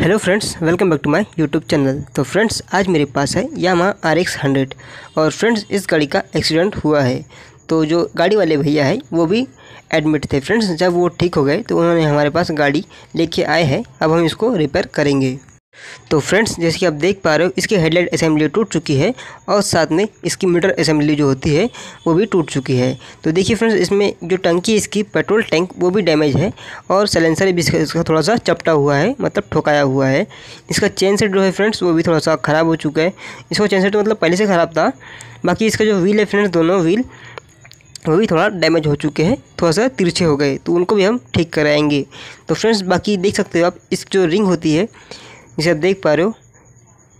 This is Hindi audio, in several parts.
hello friends welcome back to my YouTube channel तो फ्रेंड्स आज मेरे पास है यामा आर एक्स हंड्रेड और फ्रेंड्स इस गाड़ी का एक्सीडेंट हुआ है तो जो गाड़ी वाले भैया है वो भी एडमिट थे फ्रेंड्स जब वो ठीक हो गए तो उन्होंने हमारे पास गाड़ी लेके आए हैं अब हम इसको रिपेयर करेंगे तो फ्रेंड्स जैसे कि आप देख पा रहे हो इसकी हेडलाइट असेंबली टूट चुकी है और साथ में इसकी मीटर असेंबली जो होती है वो भी टूट चुकी है तो देखिए फ्रेंड्स इसमें जो टंकी है इसकी पेट्रोल टैंक वो भी डैमेज है और सलेंसर भी इसका थोड़ा सा चपटा हुआ है मतलब ठोकाया हुआ है इसका चेन सेट जो है फ्रेंड्स वो भी थोड़ा सा ख़राब हो चुका है इसका चेन सेट तो मतलब पहले से ख़राब था बाकी इसका जो व्हील है फ्रेंड्स दोनों व्हील वो भी थोड़ा डैमेज हो चुके हैं थोड़ा सा तिरछे हो गए तो उनको भी हम ठीक कराएंगे तो फ्रेंड्स बाकी देख सकते हो आप इस जो रिंग होती है जैसे आप देख पा रहे हो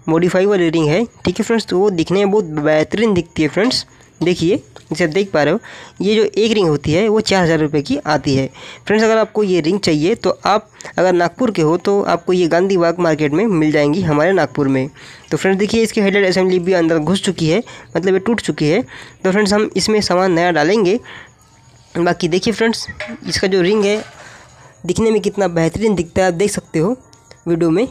मॉडिफाई वाली रिंग है ठीक है फ्रेंड्स तो वो दिखने में बहुत बेहतरीन दिखती है फ्रेंड्स देखिए जैसे आप देख पा रहे हो ये जो एक रिंग होती है वो चार हज़ार रुपये की आती है फ्रेंड्स अगर आपको ये रिंग चाहिए तो आप अगर नागपुर के हो तो आपको ये गांधी बाग मार्केट में मिल जाएंगी हमारे नागपुर में तो फ्रेंड्स देखिए इसकी हेडलाइट असेंबली भी अंदर घुस चुकी है मतलब ये टूट चुकी है तो फ्रेंड्स हम इसमें सामान नया डालेंगे बाकी देखिए फ्रेंड्स इसका जो रिंग है दिखने में कितना बेहतरीन दिखता है आप देख सकते हो वीडियो में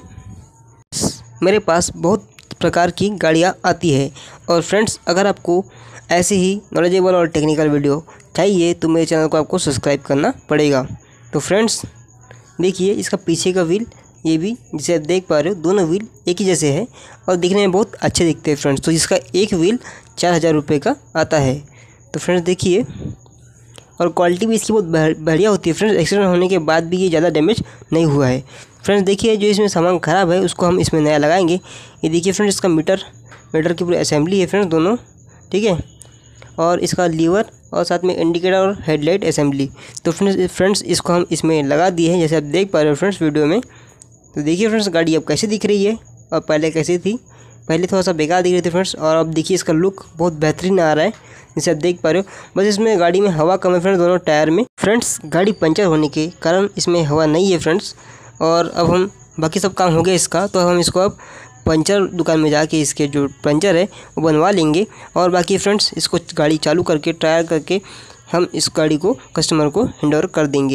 मेरे पास बहुत प्रकार की गाड़ियाँ आती है और फ्रेंड्स अगर आपको ऐसे ही नॉलेजेबल और टेक्निकल वीडियो चाहिए तो मेरे चैनल को आपको सब्सक्राइब करना पड़ेगा तो फ्रेंड्स देखिए इसका पीछे का व्हील ये भी जिसे आप देख पा रहे हो दोनों व्हील एक ही जैसे है और दिखने में बहुत अच्छे दिखते हैं फ्रेंड्स तो इसका एक व्हील चार हज़ार रुपये का आता है तो फ्रेंड्स देखिए और क्वालिटी भी इसकी बहुत बढ़िया होती है फ्रेंड्स एक्सीडेंट होने के बाद भी ये ज़्यादा डैमेज नहीं हुआ है फ्रेंड्स देखिए जो इसमें सामान ख़राब है उसको हम इसमें नया लगाएंगे ये देखिए फ्रेंड्स इसका मीटर मीटर की पूरी असेंबली है फ्रेंड्स दोनों ठीक है और इसका लीवर और साथ में इंडिकेटर और हेडलाइट असेंबली तो फ्रेंड्स फ्रेंड्स इसको हम इसमें लगा दिए हैं जैसे आप देख पा रहे हो फ्रेंड्स वीडियो में तो देखिए फ्रेंड्स गाड़ी अब कैसे दिख रही है और पहले कैसी थी पहले थोड़ा सा बेकार दिख रही थी फ्रेंड्स और अब देखिए इसका लुक बहुत बेहतरीन आ रहा है जिसे आप देख पा रहे हो बस इसमें गाड़ी में हवा कम है फ्रेंड्स दोनों टायर में फ्रेंड्स गाड़ी पंचर होने के कारण इसमें हवा नहीं है फ्रेंड्स और अब हम बाकी सब काम हो गया इसका तो हम इसको अब पंचर दुकान में जाके इसके जो पंचर है वो बनवा लेंगे और बाकी फ्रेंड्स इसको गाड़ी चालू करके ट्रायल करके हम इस गाड़ी को कस्टमर को हैंड कर देंगे